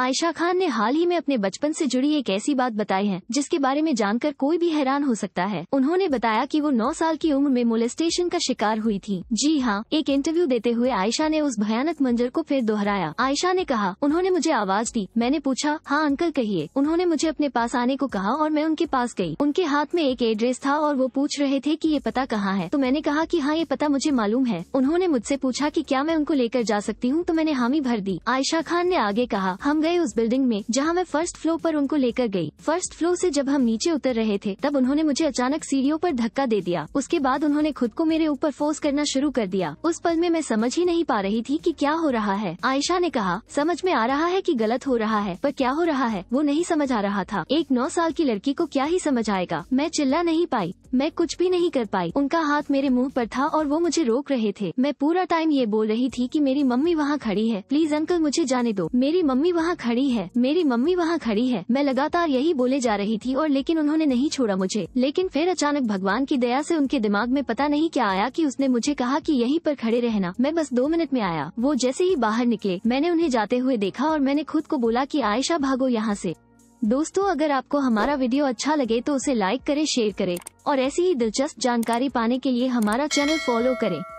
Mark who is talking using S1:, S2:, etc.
S1: आयशा खान ने हाल ही में अपने बचपन से जुड़ी एक ऐसी बात बताई है जिसके बारे में जानकर कोई भी हैरान हो सकता है उन्होंने बताया कि वो 9 साल की उम्र में मोलेस्टेशन का शिकार हुई थी जी हाँ एक इंटरव्यू देते हुए आयशा ने उस भयानक मंजर को फिर दोहराया आयशा ने कहा उन्होंने मुझे आवाज दी मैंने पूछा हाँ अंकल कहिए उन्होंने मुझे अपने पास आने को कहा और मैं उनके पास गयी उनके हाथ में एक एड्रेस था और वो पूछ रहे थे की ये पता कहाँ है तो मैंने कहा की हाँ ये पता मुझे मालूम है उन्होंने मुझसे पूछा की क्या मैं उनको लेकर जा सकती हूँ तो मैंने हामी भर दी आयशा खान ने आगे कहा हम गए उस बिल्डिंग में जहाँ मैं फर्स्ट फ्लोर पर उनको लेकर गई। फर्स्ट फ्लोर से जब हम नीचे उतर रहे थे तब उन्होंने मुझे अचानक सीढ़ियों पर धक्का दे दिया उसके बाद उन्होंने खुद को मेरे ऊपर फोर्स करना शुरू कर दिया उस पल में मैं समझ ही नहीं पा रही थी की क्या हो रहा है आयशा ने कहा समझ में आ रहा है की गलत हो रहा है पर क्या हो रहा है वो नहीं समझ आ रहा था एक नौ साल की लड़की को क्या ही समझ आएगा मैं चिल्ला नहीं पाई मैं कुछ भी नहीं कर पाई उनका हाथ मेरे मुंह पर था और वो मुझे रोक रहे थे मैं पूरा टाइम ये बोल रही थी कि मेरी मम्मी वहाँ खड़ी है प्लीज अंकल मुझे जाने दो मेरी मम्मी वहाँ खड़ी है मेरी मम्मी वहाँ खड़ी है मैं लगातार यही बोले जा रही थी और लेकिन उन्होंने नहीं छोड़ा मुझे लेकिन फिर अचानक भगवान की दया से उनके दिमाग में पता नहीं क्या आया कि उसने मुझे कहा कि यहीं पर खड़े रहना मैं बस दो मिनट में आया वो जैसे ही बाहर निकले मैंने उन्हें जाते हुए देखा और मैंने खुद को बोला कि आयशा भागो यहाँ से दोस्तों अगर आपको हमारा वीडियो अच्छा लगे तो उसे लाइक करें शेयर करें और ऐसी ही दिलचस्प जानकारी पाने के लिए हमारा चैनल फॉलो करें